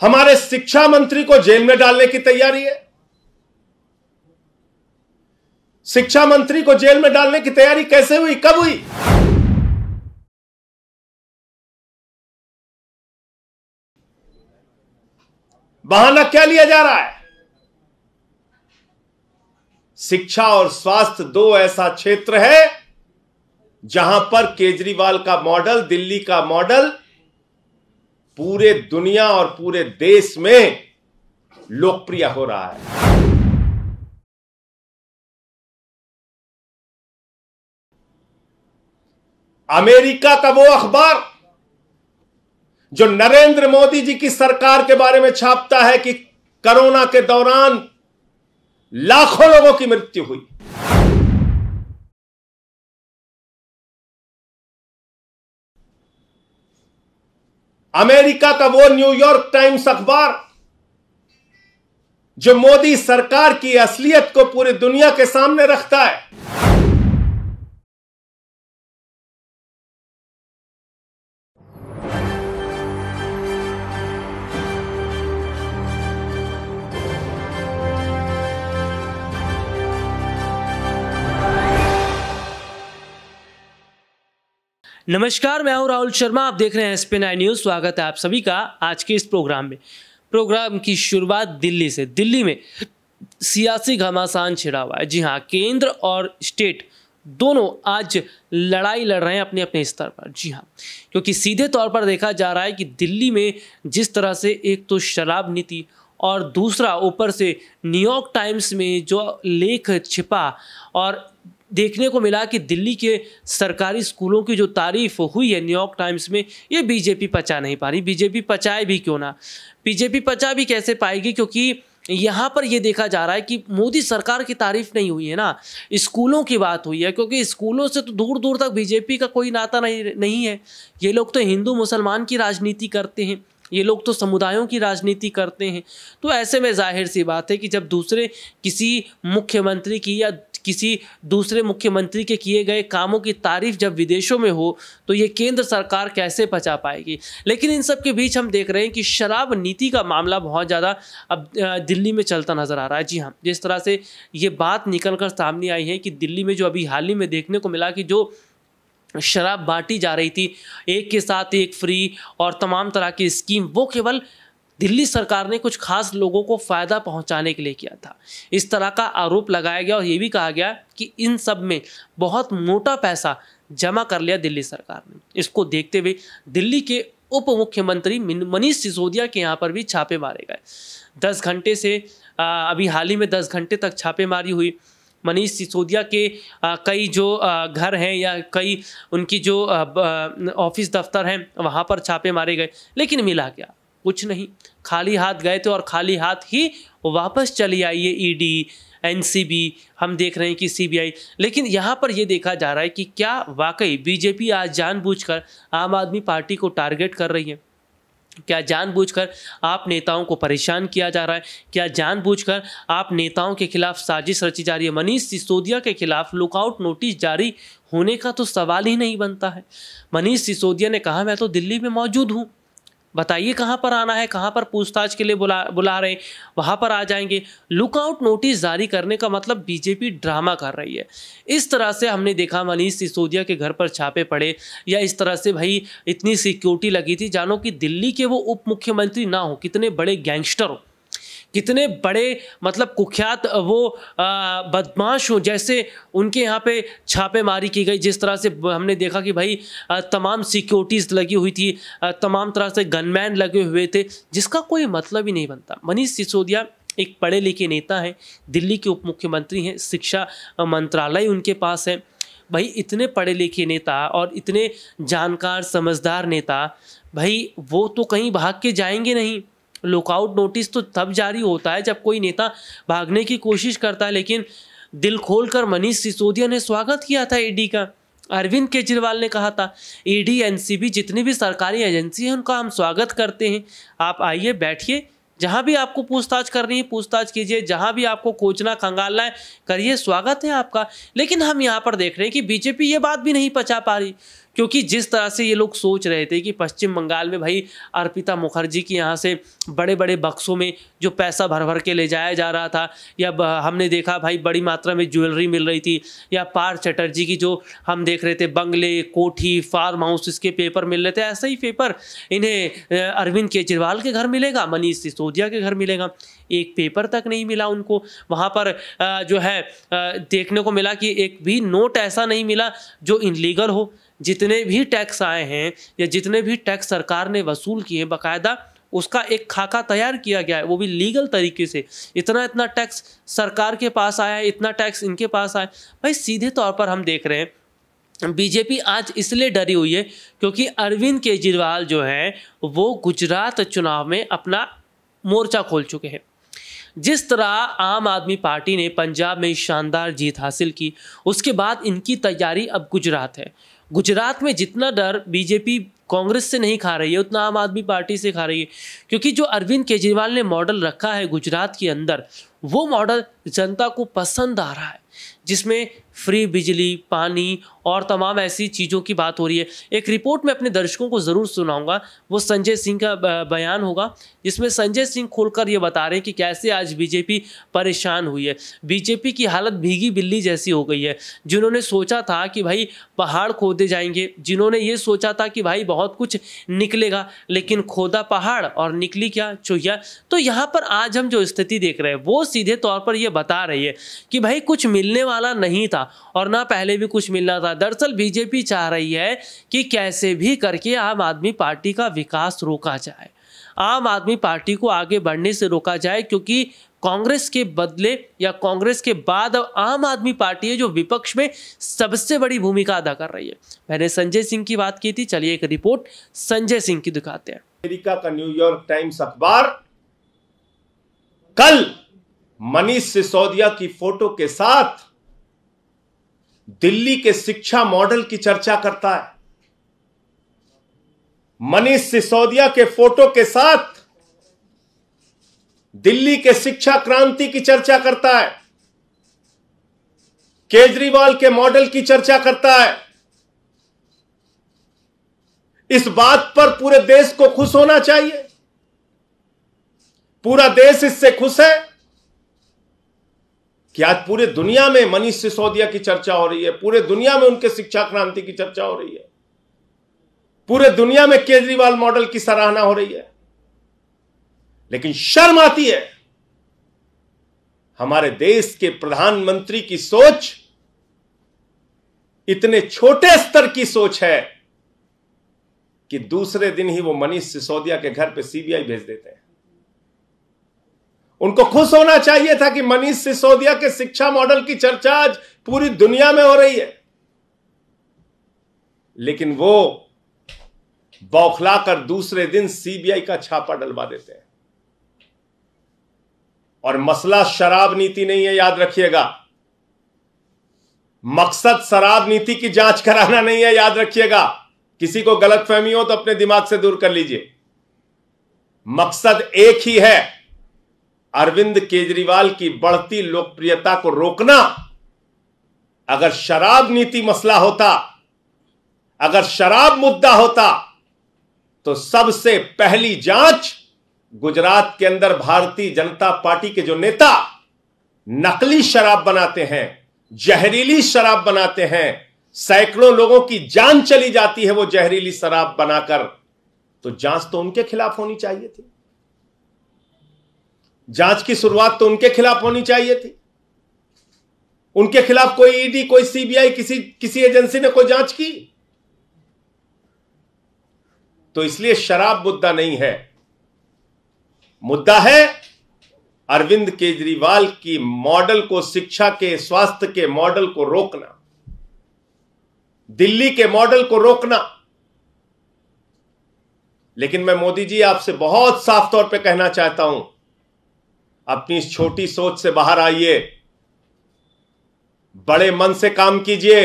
हमारे शिक्षा मंत्री को जेल में डालने की तैयारी है शिक्षा मंत्री को जेल में डालने की तैयारी कैसे हुई कब हुई बहाना क्या लिया जा रहा है शिक्षा और स्वास्थ्य दो ऐसा क्षेत्र है जहां पर केजरीवाल का मॉडल दिल्ली का मॉडल पूरे दुनिया और पूरे देश में लोकप्रिय हो रहा है अमेरिका का वो अखबार जो नरेंद्र मोदी जी की सरकार के बारे में छापता है कि कोरोना के दौरान लाखों लोगों की मृत्यु हुई अमेरिका का वो न्यूयॉर्क टाइम्स अखबार जो मोदी सरकार की असलियत को पूरी दुनिया के सामने रखता है नमस्कार मैं हूं राहुल शर्मा आप देख रहे हैं एसपी नाइन न्यूज स्वागत है आप सभी का आज के इस प्रोग्राम में प्रोग्राम की शुरुआत दिल्ली से दिल्ली में सियासी घमासान छिड़ा हुआ है जी हाँ केंद्र और स्टेट दोनों आज लड़ाई लड़ रहे हैं अपने अपने स्तर पर जी हाँ क्योंकि सीधे तौर पर देखा जा रहा है कि दिल्ली में जिस तरह से एक तो शराब नीति और दूसरा ऊपर से न्यूयॉर्क टाइम्स में जो लेख छिपा और देखने को मिला कि दिल्ली के सरकारी स्कूलों की जो तारीफ हुई है न्यूयॉर्क टाइम्स में ये बीजेपी पचा नहीं पा रही बीजेपी पचाए भी क्यों ना बीजेपी पचा भी कैसे पाएगी क्योंकि यहाँ पर ये देखा जा रहा है कि मोदी सरकार की तारीफ नहीं हुई है ना स्कूलों की बात हुई है क्योंकि स्कूलों से तो दूर दूर तक बीजेपी का कोई नाता नहीं नहीं है ये लोग तो हिंदू मुसलमान की राजनीति करते हैं ये लोग तो समुदायों की राजनीति करते हैं तो ऐसे में जाहिर सी बात है कि जब दूसरे किसी मुख्यमंत्री की या किसी दूसरे मुख्यमंत्री के किए गए कामों की तारीफ जब विदेशों में हो तो ये केंद्र सरकार कैसे बचा पाएगी लेकिन इन सब के बीच हम देख रहे हैं कि शराब नीति का मामला बहुत ज़्यादा अब दिल्ली में चलता नज़र आ रहा है जी हाँ जिस तरह से ये बात निकल कर सामने आई है कि दिल्ली में जो अभी हाल ही में देखने को मिला कि जो शराब बांटी जा रही थी एक के साथ एक फ्री और तमाम तरह की स्कीम वो केवल दिल्ली सरकार ने कुछ खास लोगों को फ़ायदा पहुंचाने के लिए किया था इस तरह का आरोप लगाया गया और ये भी कहा गया कि इन सब में बहुत मोटा पैसा जमा कर लिया दिल्ली सरकार ने इसको देखते हुए दिल्ली के उप मुख्यमंत्री मनीष सिसोदिया के यहाँ पर भी छापे मारे गए दस घंटे से अभी हाल ही में दस घंटे तक छापेमारी हुई मनीष सिसोदिया के आ, कई जो आ, घर हैं या कई उनकी जो ऑफिस दफ्तर हैं वहाँ पर छापे मारे गए लेकिन मिला क्या कुछ नहीं खाली हाथ गए थे और खाली हाथ ही वापस चली आई है ईडी एनसीबी हम देख रहे हैं कि सीबीआई लेकिन यहाँ पर यह देखा जा रहा है कि क्या वाकई बीजेपी आज जानबूझकर आम आदमी पार्टी को टारगेट कर रही है क्या जानबूझकर आप नेताओं को परेशान किया जा रहा है क्या जानबूझकर आप नेताओं के खिलाफ साजिश रची जा रही है मनीष सिसोदिया के खिलाफ लुकआउट नोटिस जारी होने का तो सवाल ही नहीं बनता है मनीष सिसोदिया ने कहा मैं तो दिल्ली में मौजूद हूँ बताइए कहाँ पर आना है कहाँ पर पूछताछ के लिए बुला बुला रहे हैं वहाँ पर आ जाएंगे लुकआउट नोटिस जारी करने का मतलब बीजेपी ड्रामा कर रही है इस तरह से हमने देखा मनीष सिसोदिया के घर पर छापे पड़े या इस तरह से भाई इतनी सिक्योरिटी लगी थी जानो कि दिल्ली के वो उप मुख्यमंत्री ना हो कितने बड़े गैंगस्टर हो कितने बड़े मतलब कुख्यात वो बदमाश हों जैसे उनके यहाँ पे छापेमारी की गई जिस तरह से हमने देखा कि भाई तमाम सिक्योरिटीज़ लगी हुई थी तमाम तरह से गनमैन लगे हुए थे जिसका कोई मतलब ही नहीं बनता मनीष सिसोदिया एक पढ़े लिखे नेता हैं दिल्ली के उप मुख्यमंत्री हैं शिक्षा मंत्रालय उनके पास है भाई इतने पढ़े लिखे नेता और इतने जानकार समझदार नेता भाई वो तो कहीं भाग के जाएंगे नहीं लुकआउट नोटिस तो तब जारी होता है जब कोई नेता भागने की कोशिश करता है लेकिन दिल खोलकर मनीष सिसोदिया ने स्वागत किया था ईडी का अरविंद केजरीवाल ने कहा था ईडी एनसीबी जितनी भी सरकारी एजेंसी हैं उनका हम स्वागत करते हैं आप आइए बैठिए जहाँ भी आपको पूछताछ करनी है पूछताछ कीजिए जहाँ भी आपको कोचना खंगालना है करिए स्वागत है आपका लेकिन हम यहाँ पर देख रहे हैं कि बीजेपी ये बात भी नहीं पचा पा रही क्योंकि जिस तरह से ये लोग सोच रहे थे कि पश्चिम बंगाल में भाई अर्पिता मुखर्जी के यहाँ से बड़े बड़े बक्सों में जो पैसा भर भर के ले जाया जा रहा था या हमने देखा भाई बड़ी मात्रा में ज्वेलरी मिल रही थी या पार चटर्जी की जो हम देख रहे थे बंगले कोठी फार्म हाउस इसके पेपर मिल रहे थे ऐसे ही पेपर इन्हें अरविंद केजरीवाल के घर मिलेगा मनीष सिसोदिया के घर मिलेगा एक पेपर तक नहीं मिला उनको वहाँ पर जो है देखने को मिला कि एक भी नोट ऐसा नहीं मिला जो इनलीगल हो जितने भी टैक्स आए हैं या जितने भी टैक्स सरकार ने वसूल किए हैं बाकायदा उसका एक खाका तैयार किया गया है वो भी लीगल तरीके से इतना इतना टैक्स सरकार के पास आया है इतना टैक्स इनके पास आया भाई सीधे तौर पर हम देख रहे हैं बीजेपी आज इसलिए डरी हुई है क्योंकि अरविंद केजरीवाल जो हैं वो गुजरात चुनाव में अपना मोर्चा खोल चुके हैं जिस तरह आम आदमी पार्टी ने पंजाब में शानदार जीत हासिल की उसके बाद इनकी तैयारी अब गुजरात है गुजरात में जितना डर बीजेपी कांग्रेस से नहीं खा रही है उतना आम आदमी पार्टी से खा रही है क्योंकि जो अरविंद केजरीवाल ने मॉडल रखा है गुजरात के अंदर वो मॉडल जनता को पसंद आ रहा है जिसमें फ्री बिजली पानी और तमाम ऐसी चीज़ों की बात हो रही है एक रिपोर्ट मैं अपने दर्शकों को ज़रूर सुनाऊंगा वो संजय सिंह का बयान होगा जिसमें संजय सिंह खोलकर ये बता रहे हैं कि कैसे आज बीजेपी परेशान हुई है बीजेपी की हालत भीगी बिल्ली जैसी हो गई है जिन्होंने सोचा था कि भाई पहाड़ खोदे जाएंगे जिन्होंने ये सोचा था कि भाई बहुत कुछ निकलेगा लेकिन खोदा पहाड़ और निकली क्या चूहिया तो यहाँ पर आज हम जो स्थिति देख रहे हैं वो सीधे तौर पर यह बता रही है कि भाई कुछ मिलने वाला नहीं था और ना पहले भी कुछ मिलना था दरअसल बीजेपी चाह रही है कि कैसे भी करके आम आदमी पार्टी का विकास रोका जाए आम आदमी पार्टी को आगे बढ़ने से रोका जाए क्योंकि कांग्रेस के बदले या कांग्रेस के बाद अब आम आदमी पार्टी है जो विपक्ष में सबसे बड़ी भूमिका अदा कर रही है मैंने संजय सिंह की बात की थी चलिए एक रिपोर्ट संजय सिंह की दिखाते हैं अमेरिका का न्यूयॉर्क टाइम्स अखबार कल मनीष सिसोदिया की फोटो के साथ दिल्ली के शिक्षा मॉडल की चर्चा करता है मनीष सिसोदिया के फोटो के साथ दिल्ली के शिक्षा क्रांति की चर्चा करता है केजरीवाल के मॉडल की चर्चा करता है इस बात पर पूरे देश को खुश होना चाहिए पूरा देश इससे खुश है कि आज पूरे दुनिया में मनीष सिसोदिया की चर्चा हो रही है पूरे दुनिया में उनके शिक्षा क्रांति की चर्चा हो रही है पूरे दुनिया में केजरीवाल मॉडल की सराहना हो रही है लेकिन शर्म आती है हमारे देश के प्रधानमंत्री की सोच इतने छोटे स्तर की सोच है कि दूसरे दिन ही वो मनीष सिसोदिया के घर पे सीबीआई भेज देते हैं उनको खुश होना चाहिए था कि मनीष सिसोदिया के शिक्षा मॉडल की चर्चा आज पूरी दुनिया में हो रही है लेकिन वो बौखला कर दूसरे दिन सीबीआई का छापा डलवा देते हैं और मसला शराब नीति नहीं है याद रखिएगा मकसद शराब नीति की जांच कराना नहीं है याद रखिएगा किसी को गलतफहमी हो तो अपने दिमाग से दूर कर लीजिए मकसद एक ही है अरविंद केजरीवाल की बढ़ती लोकप्रियता को रोकना अगर शराब नीति मसला होता अगर शराब मुद्दा होता तो सबसे पहली जांच गुजरात के अंदर भारतीय जनता पार्टी के जो नेता नकली शराब बनाते हैं जहरीली शराब बनाते हैं सैकड़ों लोगों की जान चली जाती है वो जहरीली शराब बनाकर तो जांच तो उनके खिलाफ होनी चाहिए थी जांच की शुरुआत तो उनके खिलाफ होनी चाहिए थी उनके खिलाफ कोई ईडी e कोई सीबीआई किसी किसी एजेंसी ने कोई जांच की तो इसलिए शराब मुद्दा नहीं है मुद्दा है अरविंद केजरीवाल की मॉडल को शिक्षा के स्वास्थ्य के मॉडल को रोकना दिल्ली के मॉडल को रोकना लेकिन मैं मोदी जी आपसे बहुत साफ तौर पे कहना चाहता हूं अपनी इस छोटी सोच से बाहर आइए बड़े मन से काम कीजिए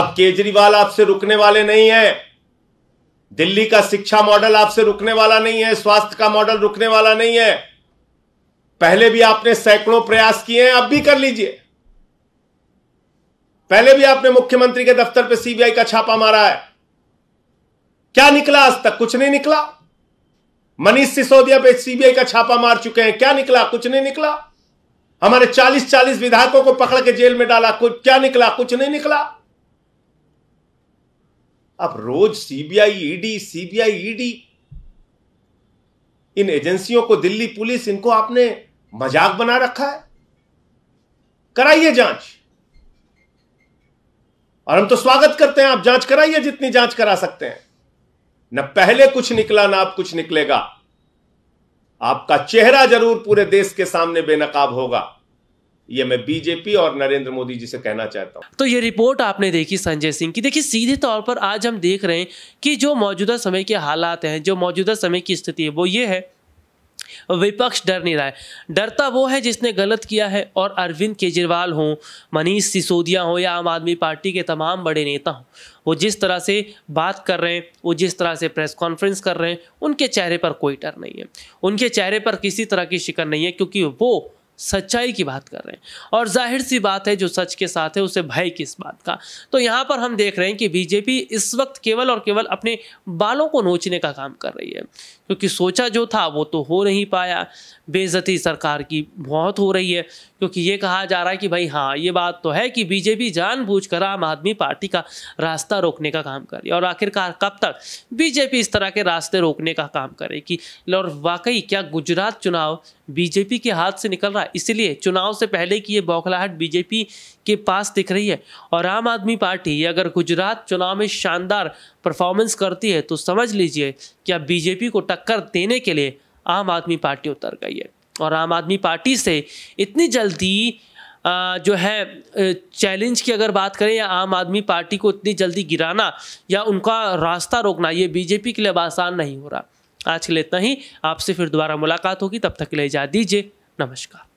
अब केजरीवाल आपसे रुकने वाले नहीं है दिल्ली का शिक्षा मॉडल आपसे रुकने वाला नहीं है स्वास्थ्य का मॉडल रुकने वाला नहीं है पहले भी आपने सैकड़ों प्रयास किए हैं अब भी कर लीजिए पहले भी आपने मुख्यमंत्री के दफ्तर पर सीबीआई का छापा मारा है क्या निकला आज तक कुछ नहीं निकला मनीष सिसोदिया पे सीबीआई का छापा मार चुके हैं क्या निकला कुछ नहीं निकला हमारे चालीस चालीस विधायकों को पकड़ के जेल में डाला कुछ क्या निकला कुछ नहीं निकला अब रोज सीबीआई ईडी सीबीआई ईडी इन एजेंसियों को दिल्ली पुलिस इनको आपने मजाक बना रखा है कराइए जांच और हम तो स्वागत करते हैं आप जांच कराइए जितनी जांच करा सकते हैं न पहले कुछ निकला ना अब कुछ निकलेगा आपका चेहरा जरूर पूरे देश के सामने बेनकाब होगा ये मैं बीजेपी और नरेंद्र मोदी जी से कहना चाहता हूँ तो ये रिपोर्ट आपने देखी संजय सिंह की देखिए सीधे तौर पर आज हम देख रहे हैं कि जो मौजूदा समय के हालात हैं जो मौजूदा समय की स्थिति है वो ये है विपक्ष डर नहीं रहा है डरता तो वो है जिसने गलत किया है और अरविंद केजरीवाल हो मनीष सिसोदिया हो या आम आदमी पार्टी के तमाम बड़े नेता हों वो जिस तरह से बात कर रहे हैं वो जिस तरह से प्रेस कॉन्फ्रेंस कर रहे हैं उनके चेहरे पर कोई डर नहीं है उनके चेहरे पर किसी तरह की शिकन नहीं है क्योंकि वो सच्चाई की बात कर रहे हैं और जाहिर सी बात है जो सच के साथ है उसे भय किस बात का तो यहाँ पर हम देख रहे हैं कि बीजेपी इस वक्त केवल और केवल अपने बालों को नोचने का काम कर रही है क्योंकि सोचा जो था वो तो हो नहीं पाया बेजती सरकार की बहुत हो रही है क्योंकि ये कहा जा रहा है कि भाई हाँ ये बात तो है कि बीजेपी जानबूझकर आम आदमी पार्टी का रास्ता रोकने का काम कर रही है और आखिरकार कब तक बीजेपी इस तरह के रास्ते रोकने का काम करेगी और वाकई क्या गुजरात चुनाव बीजेपी के हाथ से निकल रहा है इसलिए चुनाव से पहले की ये बौखलाहट बीजेपी के पास दिख रही है और आम आदमी पार्टी अगर गुजरात चुनाव में शानदार परफॉर्मेंस करती है तो समझ लीजिए कि अब बीजेपी को टक्कर देने के लिए आम आदमी पार्टी उतर गई है और आम आदमी पार्टी से इतनी जल्दी जो है चैलेंज की अगर बात करें या आम आदमी पार्टी को इतनी जल्दी गिराना या उनका रास्ता रोकना ये बीजेपी के लिए अब आसान नहीं हो रहा आज के लिए इतना ही आपसे फिर दोबारा मुलाकात होगी तब तक के लिए दीजिए नमस्कार